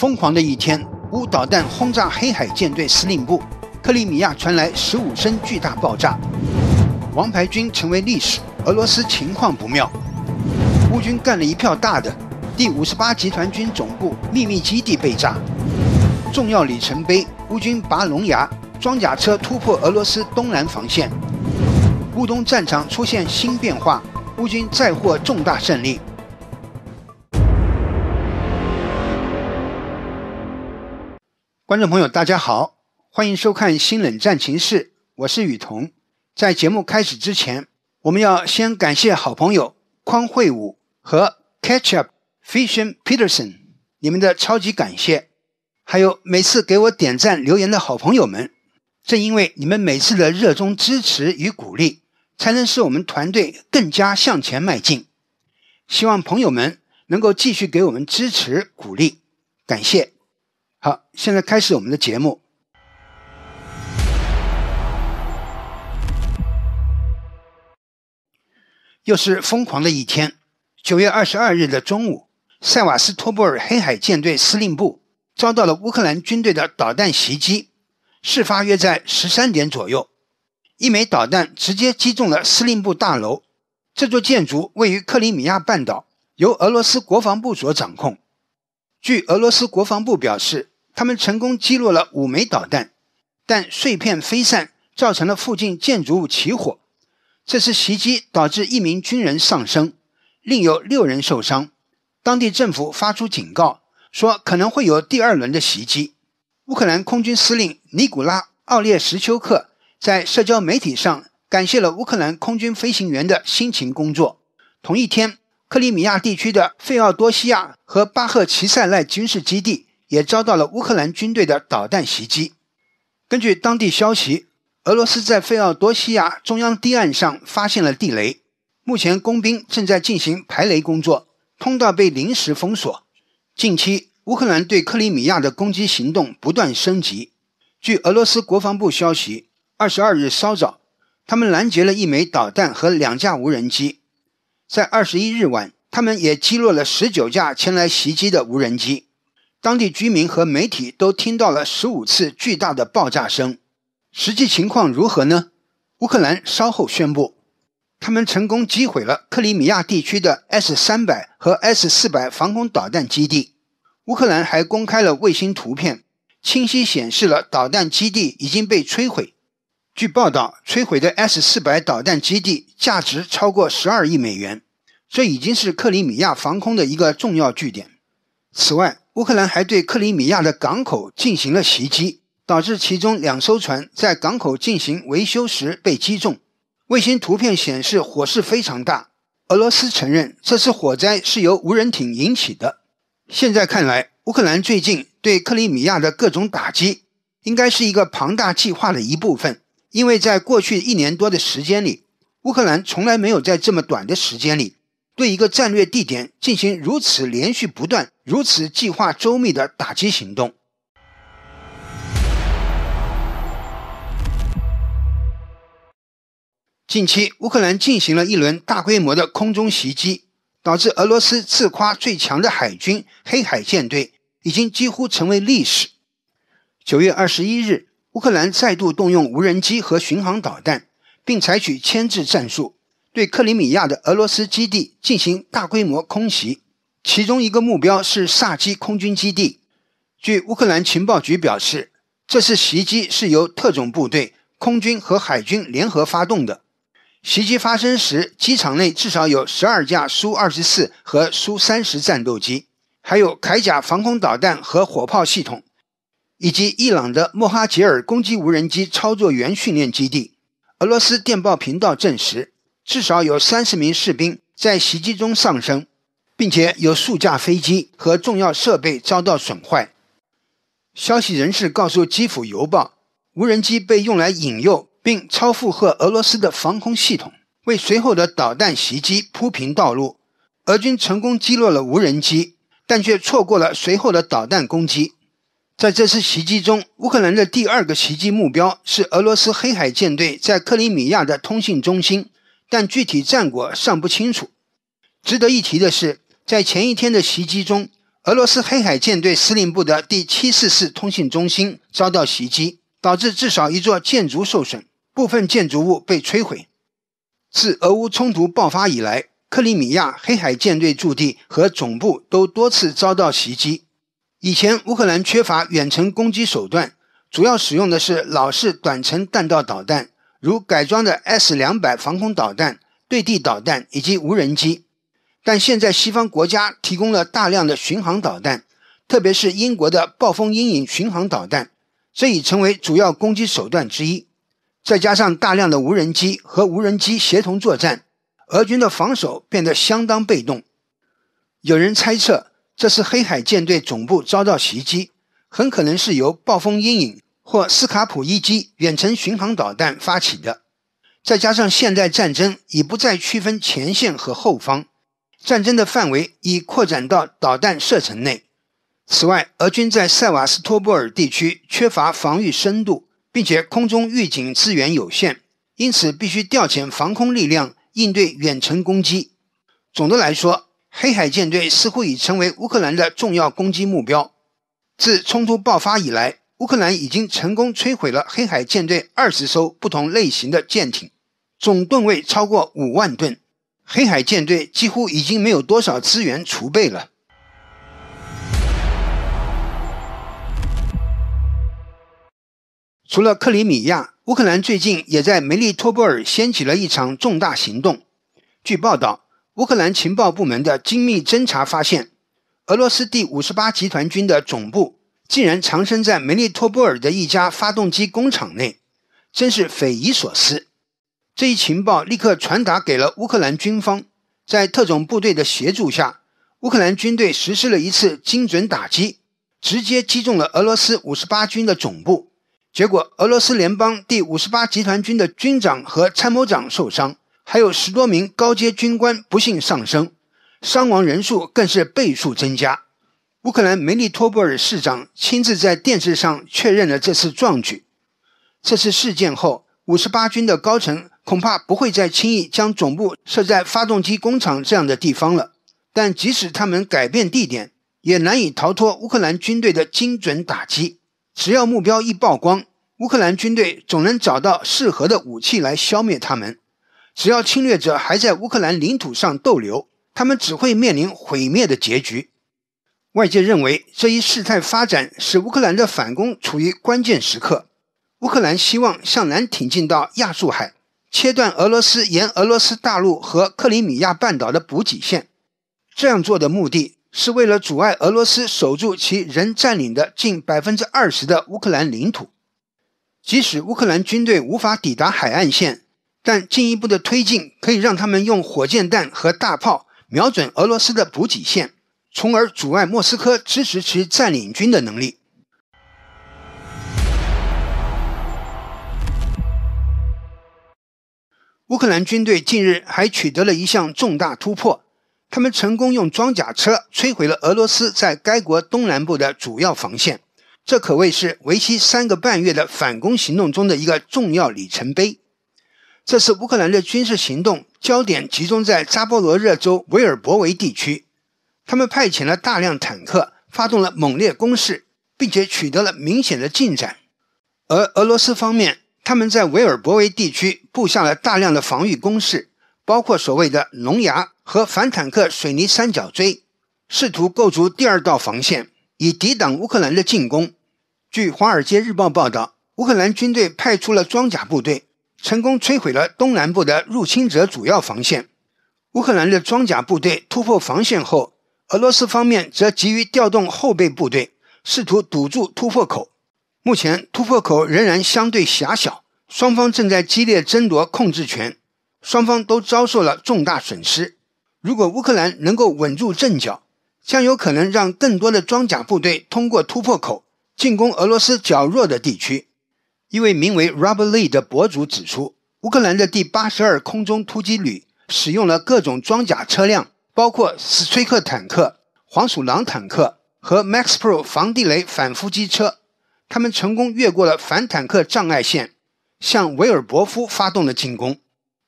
疯狂的一天，乌导弹轰炸黑海舰队司令部，克里米亚传来十五声巨大爆炸，王牌军成为历史，俄罗斯情况不妙，乌军干了一票大的，第五十八集团军总部秘密基地被炸，重要里程碑，乌军拔龙牙，装甲车突破俄罗斯东南防线，乌东战场出现新变化，乌军再获重大胜利。观众朋友，大家好，欢迎收看《新冷战情势》，我是雨桐。在节目开始之前，我们要先感谢好朋友匡慧武和 Ketchup f i s h i n Peterson，你们的超级感谢，还有每次给我点赞留言的好朋友们。正因为你们每次的热衷支持与鼓励，才能使我们团队更加向前迈进。希望朋友们能够继续给我们支持鼓励，感谢。好，现在开始我们的节目。又是疯狂的一天，九月二十二日的中午，塞瓦斯托波尔黑海舰队司令部遭到了乌克兰军队的导弹袭击。事发约在十三点左右，一枚导弹直接击中了司令部大楼。这座建筑位于克里米亚半岛，由俄罗斯国防部所掌控。据俄罗斯国防部表示。他们成功击落了五枚导弹，但碎片飞散，造成了附近建筑物起火。这次袭击导致一名军人丧生，另有六人受伤。当地政府发出警告，说可能会有第二轮的袭击。乌克兰空军司令尼古拉·奥列什丘克在社交媒体上感谢了乌克兰空军飞行员的辛勤工作。同一天，克里米亚地区的费奥多西亚和巴赫奇塞赖军事基地。也遭到了乌克兰军队的导弹袭击。根据当地消息，俄罗斯在费奥多西亚中央堤岸上发现了地雷，目前工兵正在进行排雷工作，通道被临时封锁。近期，乌克兰对克里米亚的攻击行动不断升级。据俄罗斯国防部消息，二十二日稍早，他们拦截了一枚导弹和两架无人机；在二十一日晚，他们也击落了十九架前来袭击的无人机。当地居民和媒体都听到了十五次巨大的爆炸声，实际情况如何呢？乌克兰稍后宣布，他们成功击毁了克里米亚地区的 S300 和 S400 防空导弹基地。乌克兰还公开了卫星图片，清晰显示了导弹基地已经被摧毁。据报道，摧毁的 S400 导弹基地价值超过十二亿美元，这已经是克里米亚防空的一个重要据点。此外，乌克兰还对克里米亚的港口进行了袭击，导致其中两艘船在港口进行维修时被击中。卫星图片显示火势非常大。俄罗斯承认这次火灾是由无人艇引起的。现在看来，乌克兰最近对克里米亚的各种打击，应该是一个庞大计划的一部分，因为在过去一年多的时间里，乌克兰从来没有在这么短的时间里对一个战略地点进行如此连续不断。如此计划周密的打击行动。近期，乌克兰进行了一轮大规模的空中袭击，导致俄罗斯自夸最强的海军黑海舰队已经几乎成为历史。九月二十一日，乌克兰再度动用无人机和巡航导弹，并采取牵制战术，对克里米亚的俄罗斯基地进行大规模空袭。其中一个目标是萨基空军基地。据乌克兰情报局表示，这次袭击是由特种部队、空军和海军联合发动的。袭击发生时，机场内至少有十二架苏 -24 和苏 -30 战斗机，还有铠甲防空导弹和火炮系统，以及伊朗的莫哈吉尔攻击无人机操作员训练基地。俄罗斯电报频道证实，至少有三十名士兵在袭击中丧生。并且有数架飞机和重要设备遭到损坏。消息人士告诉《基辅邮报》，无人机被用来引诱并超负荷俄罗斯的防空系统，为随后的导弹袭击铺平道路。俄军成功击落了无人机，但却错过了随后的导弹攻击。在这次袭击中，乌克兰的第二个袭击目标是俄罗斯黑海舰队在克里米亚的通信中心，但具体战果尚不清楚。值得一提的是。在前一天的袭击中，俄罗斯黑海舰队司令部的第七四四通信中心遭到袭击，导致至少一座建筑受损，部分建筑物被摧毁。自俄乌冲突爆发以来，克里米亚黑海舰队驻地和总部都多次遭到袭击。以前，乌克兰缺乏远程攻击手段，主要使用的是老式短程弹道导弹，如改装的 S 两百防空导弹、对地导弹以及无人机。但现在，西方国家提供了大量的巡航导弹，特别是英国的“暴风阴影”巡航导弹，这已成为主要攻击手段之一。再加上大量的无人机和无人机协同作战，俄军的防守变得相当被动。有人猜测，这次黑海舰队总部遭到袭击，很可能是由“暴风阴影”或“斯卡普”一机远程巡航导弹发起的。再加上现代战争已不再区分前线和后方。战争的范围已扩展到导弹射程内。此外，俄军在塞瓦斯托波尔地区缺乏防御深度，并且空中预警资源有限，因此必须调遣防空力量应对远程攻击。总的来说，黑海舰队似乎已成为乌克兰的重要攻击目标。自冲突爆发以来，乌克兰已经成功摧毁了黑海舰队二十艘不同类型的舰艇，总吨位超过五万吨。黑海舰队几乎已经没有多少资源储备了。除了克里米亚，乌克兰最近也在梅利托波尔掀起了一场重大行动。据报道，乌克兰情报部门的精密侦查发现，俄罗斯第五十八集团军的总部竟然藏身在梅利托波尔的一家发动机工厂内，真是匪夷所思。这一情报立刻传达给了乌克兰军方，在特种部队的协助下，乌克兰军队实施了一次精准打击，直接击中了俄罗斯五十八军的总部。结果，俄罗斯联邦第五十八集团军的军长和参谋长受伤，还有十多名高阶军官不幸丧生，伤亡人数更是倍数增加。乌克兰梅利托波尔市长亲自在电视上确认了这次壮举。这次事件后，五十八军的高层。恐怕不会再轻易将总部设在发动机工厂这样的地方了。但即使他们改变地点，也难以逃脱乌克兰军队的精准打击。只要目标一曝光，乌克兰军队总能找到适合的武器来消灭他们。只要侵略者还在乌克兰领土上逗留，他们只会面临毁灭的结局。外界认为这一事态发展使乌克兰的反攻处于关键时刻。乌克兰希望向南挺进到亚速海。切断俄罗斯沿俄罗斯大陆和克里米亚半岛的补给线，这样做的目的是为了阻碍俄罗斯守住其仍占领的近百分之二十的乌克兰领土。即使乌克兰军队无法抵达海岸线，但进一步的推进可以让他们用火箭弹和大炮瞄准俄罗斯的补给线，从而阻碍莫斯科支持其占领军的能力。乌克兰军队近日还取得了一项重大突破，他们成功用装甲车摧毁了俄罗斯在该国东南部的主要防线，这可谓是为期三个半月的反攻行动中的一个重要里程碑。这次乌克兰的军事行动焦点集中在扎波罗热州维尔博维地区，他们派遣了大量坦克，发动了猛烈攻势，并且取得了明显的进展，而俄罗斯方面。他们在维尔伯维地区布下了大量的防御工事，包括所谓的“龙牙”和反坦克水泥三角锥，试图构筑第二道防线以抵挡乌克兰的进攻。据《华尔街日报》报道，乌克兰军队派出了装甲部队，成功摧毁了东南部的入侵者主要防线。乌克兰的装甲部队突破防线后，俄罗斯方面则急于调动后备部队，试图堵住突破口。目前突破口仍然相对狭小，双方正在激烈争夺控制权，双方都遭受了重大损失。如果乌克兰能够稳住阵脚，将有可能让更多的装甲部队通过突破口进攻俄罗斯较弱的地区。一位名为 Robert Lee 的博主指出，乌克兰的第八十二空中突击旅使用了各种装甲车辆，包括斯崔克坦克、黄鼠狼坦克和 Max Pro 防地雷反伏击车。他们成功越过了反坦克障碍线，向维尔伯夫发动了进攻。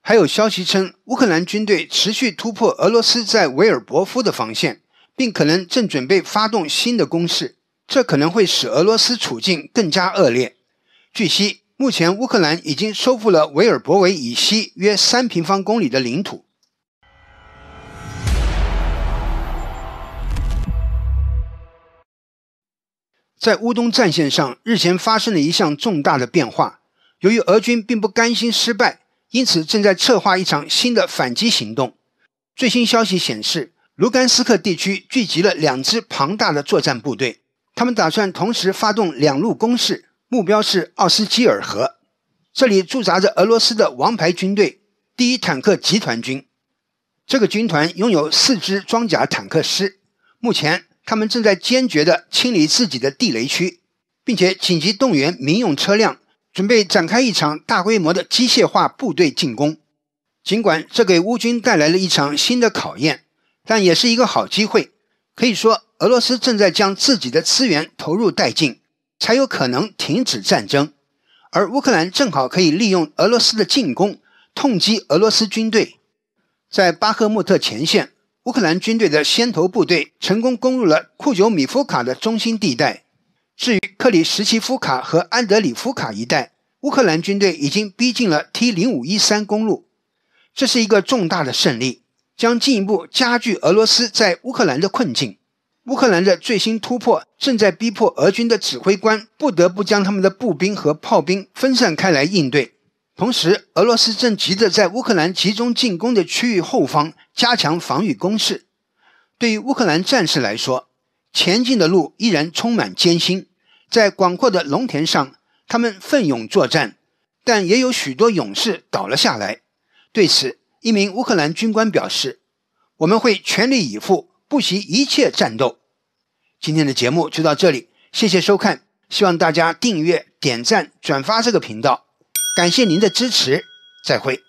还有消息称，乌克兰军队持续突破俄罗斯在维尔伯夫的防线，并可能正准备发动新的攻势，这可能会使俄罗斯处境更加恶劣。据悉，目前乌克兰已经收复了维尔伯维以西约三平方公里的领土。在乌东战线上，日前发生了一项重大的变化。由于俄军并不甘心失败，因此正在策划一场新的反击行动。最新消息显示，卢甘斯克地区聚集了两支庞大的作战部队，他们打算同时发动两路攻势，目标是奥斯基尔河。这里驻扎着俄罗斯的王牌军队——第一坦克集团军。这个军团拥有四支装甲坦克师，目前。他们正在坚决地清理自己的地雷区，并且紧急动员民用车辆，准备展开一场大规模的机械化部队进攻。尽管这给乌军带来了一场新的考验，但也是一个好机会。可以说，俄罗斯正在将自己的资源投入殆尽，才有可能停止战争，而乌克兰正好可以利用俄罗斯的进攻，痛击俄罗斯军队。在巴赫穆特前线。乌克兰军队的先头部队成功攻入了库久米夫卡的中心地带。至于克里什奇夫卡和安德里夫卡一带，乌克兰军队已经逼近了 T 零五一三公路。这是一个重大的胜利，将进一步加剧俄罗斯在乌克兰的困境。乌克兰的最新突破正在逼迫俄军的指挥官不得不将他们的步兵和炮兵分散开来应对。同时，俄罗斯正急着在乌克兰集中进攻的区域后方加强防御攻势。对于乌克兰战士来说，前进的路依然充满艰辛。在广阔的农田上，他们奋勇作战，但也有许多勇士倒了下来。对此，一名乌克兰军官表示：“我们会全力以赴，不惜一切战斗。”今天的节目就到这里，谢谢收看，希望大家订阅、点赞、转发这个频道。感谢您的支持，再会。